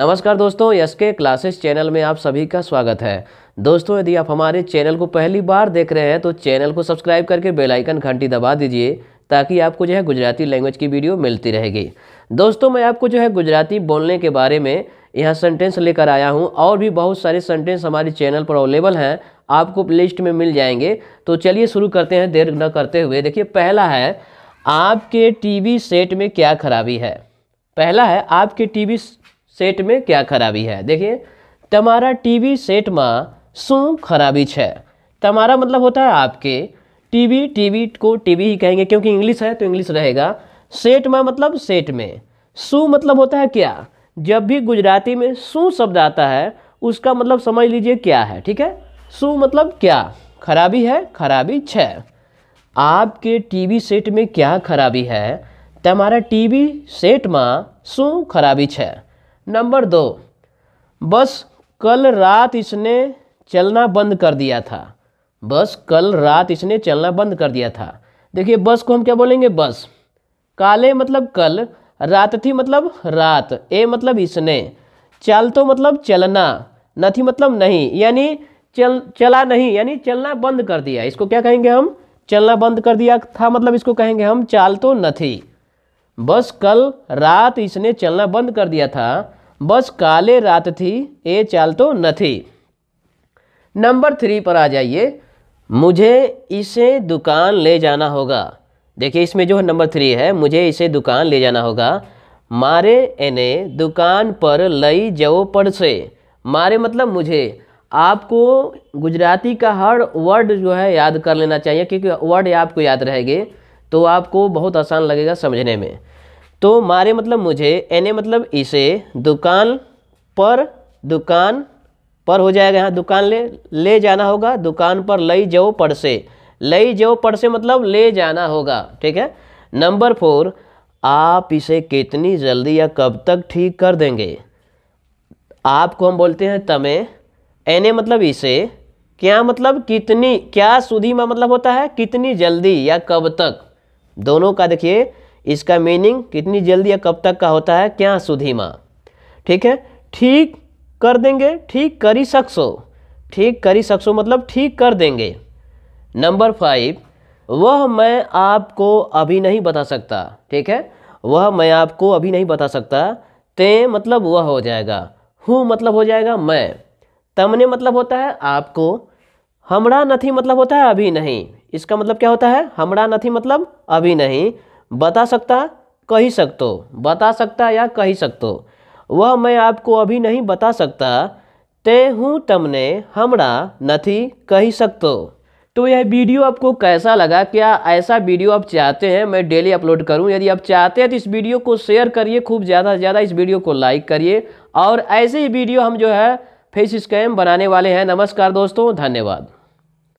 नमस्कार दोस्तों एस के क्लासेस चैनल में आप सभी का स्वागत है दोस्तों यदि आप हमारे चैनल को पहली बार देख रहे हैं तो चैनल को सब्सक्राइब करके बेल आइकन घंटी दबा दीजिए ताकि आपको जो है गुजराती लैंग्वेज की वीडियो मिलती रहेगी दोस्तों मैं आपको जो है गुजराती बोलने के बारे में यहाँ सेंटेंस लेकर आया हूँ और भी बहुत सारे सेंटेंस हमारे चैनल पर अवेलेबल हैं आपको लिस्ट में मिल जाएंगे तो चलिए शुरू करते हैं देर न करते हुए देखिए पहला है आपके टीवी सेट में क्या खराबी है पहला है आपके टीवी सेट में क्या खराबी है देखिए टीवी सेट में शू खराबी है तमारा मतलब होता है आपके टीवी टीवी को टीवी ही कहेंगे क्योंकि इंग्लिश है तो इंग्लिश रहेगा सेट मतलब में मतलब सेट में शू मतलब होता है क्या जब भी गुजराती में शू शब्द आता है उसका मतलब समझ लीजिए क्या है ठीक है शू मतलब क्या खराबी है खराबी छ आपके टीवी सेट में क्या खराबी है टीवी सेट में शू खराबी छ नंबर दो बस कल रात इसने चलना बंद कर दिया था बस कल रात इसने चलना बंद कर दिया था देखिए बस को हम क्या बोलेंगे बस काले मतलब कल रात थी मतलब रात ए मतलब इसने चल तो मतलब चलना न थी मतलब नहीं यानी चल चला नहीं यानी चलना बंद कर दिया इसको क्या कहेंगे हम चलना बंद कर दिया था मतलब इसको कहेंगे हम चाल तो न थी बस कल रात इसने चलना बंद कर दिया था बस काले थी ये चाल तो न थी नंबर थ्री पर आ जाइए मुझे इसे दुकान ले जाना होगा देखिए इसमें जो नंबर थ्री है मुझे इसे दुकान ले जाना होगा मारे एने दुकान पर लई जाओ पड़ से मारे मतलब मुझे आपको गुजराती का हर वर्ड जो है याद कर लेना चाहिए क्योंकि वर्ड आपको याद रहेगी तो आपको बहुत आसान लगेगा समझने में तो मारे मतलब मुझे एने मतलब इसे दुकान पर दुकान पर हो जाएगा यहाँ दुकान ले ले जाना होगा दुकान पर लई जाओ से लई जाओ से मतलब ले जाना होगा ठीक है नंबर फोर आप इसे कितनी जल्दी या कब तक ठीक कर देंगे आपको हम बोलते हैं तमें एने मतलब इसे क्या मतलब कितनी क्या सुधी में मतलब होता है कितनी जल्दी या कब तक दोनों का देखिए इसका मीनिंग कितनी जल्दी या कब तक का होता है क्या सुधीमा ठीक है ठीक कर देंगे ठीक करी सकसो ठीक करी सकसो मतलब ठीक कर देंगे नंबर फाइव वह मैं आपको अभी नहीं बता सकता ठीक है वह मैं आपको अभी नहीं बता सकता ते मतलब वह हो जाएगा हूँ मतलब हो जाएगा मैं तमने मतलब होता है आपको हमरा नथी मतलब होता है अभी नहीं इसका मतलब क्या होता है हमड़ा नथी मतलब अभी नहीं बता सकता कही सकते बता सकता या कही सकते वह मैं आपको अभी नहीं बता सकता ते हूँ तमने हमरा नथी कही सकते तो यह वीडियो आपको कैसा लगा क्या ऐसा वीडियो आप चाहते हैं मैं डेली अपलोड करूं यदि आप चाहते हैं तो इस वीडियो को शेयर करिए खूब ज़्यादा से ज़्यादा इस वीडियो को लाइक करिए और ऐसे ही वीडियो हम जो है फेस स्कैम बनाने वाले हैं नमस्कार दोस्तों धन्यवाद